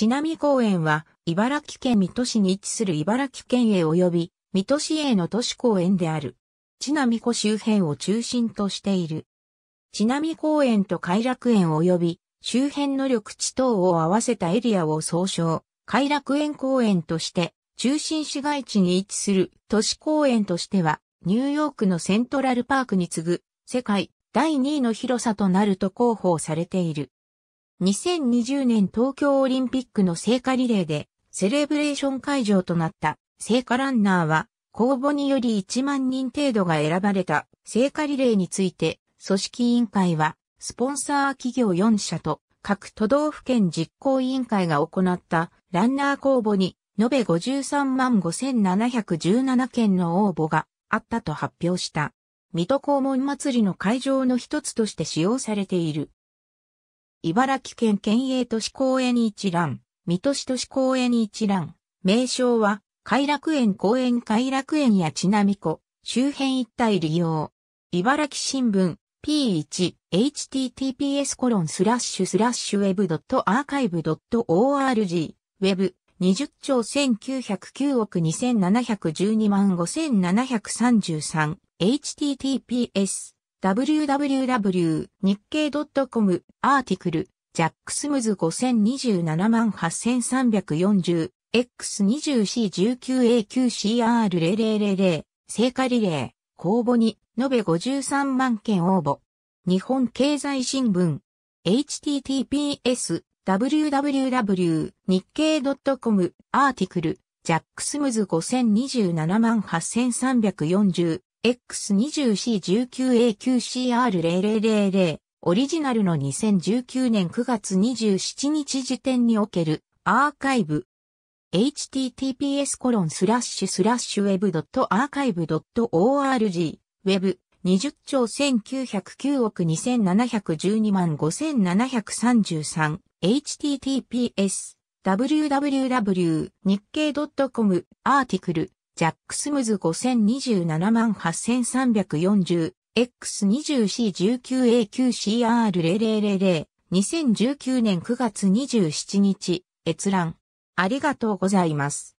ちなみ公園は、茨城県水戸市に位置する茨城県営及び、水戸市営の都市公園である。ちなみ湖周辺を中心としている。ちなみ公園と偕楽園及び、周辺の緑地等を合わせたエリアを総称、偕楽園公園として、中心市街地に位置する都市公園としては、ニューヨークのセントラルパークに次ぐ、世界第2位の広さとなると広報されている。2020年東京オリンピックの聖火リレーでセレブレーション会場となった聖火ランナーは公募により1万人程度が選ばれた聖火リレーについて組織委員会はスポンサー企業4社と各都道府県実行委員会が行ったランナー公募に延べ53万5717件の応募があったと発表した。水戸黄門祭りの会場の一つとして使用されている。茨城県県営都市公園一覧、水戸市都市公園一覧、名称は、偕楽園公園偕楽園やちなみ湖、周辺一帯利用。茨城新聞 P1 https コロンスラッシュスラッシュ web.archive.org ウェブ20兆1909億2712万5733 https www 日経 .com アーティクルジャックスムズ5027万8 3 4 0 x 2 0 c 1 9 a q c r 0 0 0 0聖火リレー公募に延べ53万件応募日本経済新聞 https www 日経 .com アーティクルジャックスムズ5027万8340 x 2 0 c 1 9 a q c r 0 0 0 0オリジナルの2019年9月27日時点におけるアーカイブ https コロンスラッシュスラッシュウェブドットアーカイブドット org ウェブ20兆1909億2712万5733 https www 日経 .com アーティクルジャックスムズ5 0 2 7 8 3 4 0 x 2 0 c 1 9 a q c r 0 0 0 0 2019年9月27日閲覧ありがとうございます。